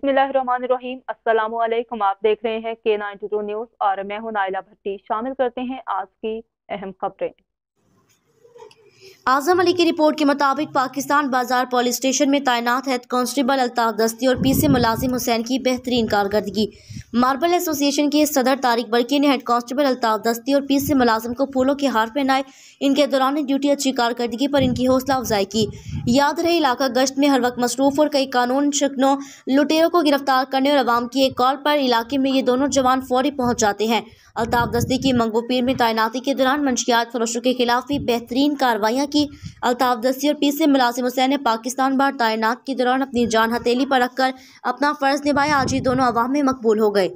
बिस्मिल्लाहिर्रहमानिर्रहीम अस्सलाम वालेकुम आप देख रहे हैं के नाइन्टी न्यूज़ और मैं हूं नाइला भट्टी शामिल करते हैं आज की अहम खबरें आजम अली की रिपोर्ट के मुताबिक पाकिस्तान बाजार पुलिस स्टेशन में तैनात हेड कांस्टेबल अल्ताफ दस्ती और पी से मुलाजिम हुसैन की बेहतरीन कारकर्दगी मार्बल एसोसिएशन के सदर तारिक बड़की ने हेड कांस्टेबल अल्ताफ दस्ती और से मुलाजिम को फूलों के हार पहनाए इनके दौरान ड्यूटी अच्छी कारकर्दगी पर इनकी हौसला अफजाई की याद रहे इलाका गश्त में हर वक्त मसरूफ और कई कानून शक्नों लुटेरों को गिरफ्तार करने और आवाम की एक कॉल पर इलाके में ये दोनों जवान फौरी पहुँच जाते हैं अल्ताफ दस्ती की मंगो पीर में तैनाती के दौरान मंशियात फरोशों के खिलाफ भी बेहतरीन कार्रवाइयाँ की अल्ताफ दस्ती और पी मुलाजिम हुसैन ने पाकिस्तान बार तैनात के दौरान अपनी जान हथेली पर रखकर अपना फ़र्ज निभाया आज ही दोनों अवाम में मकबूल हो गए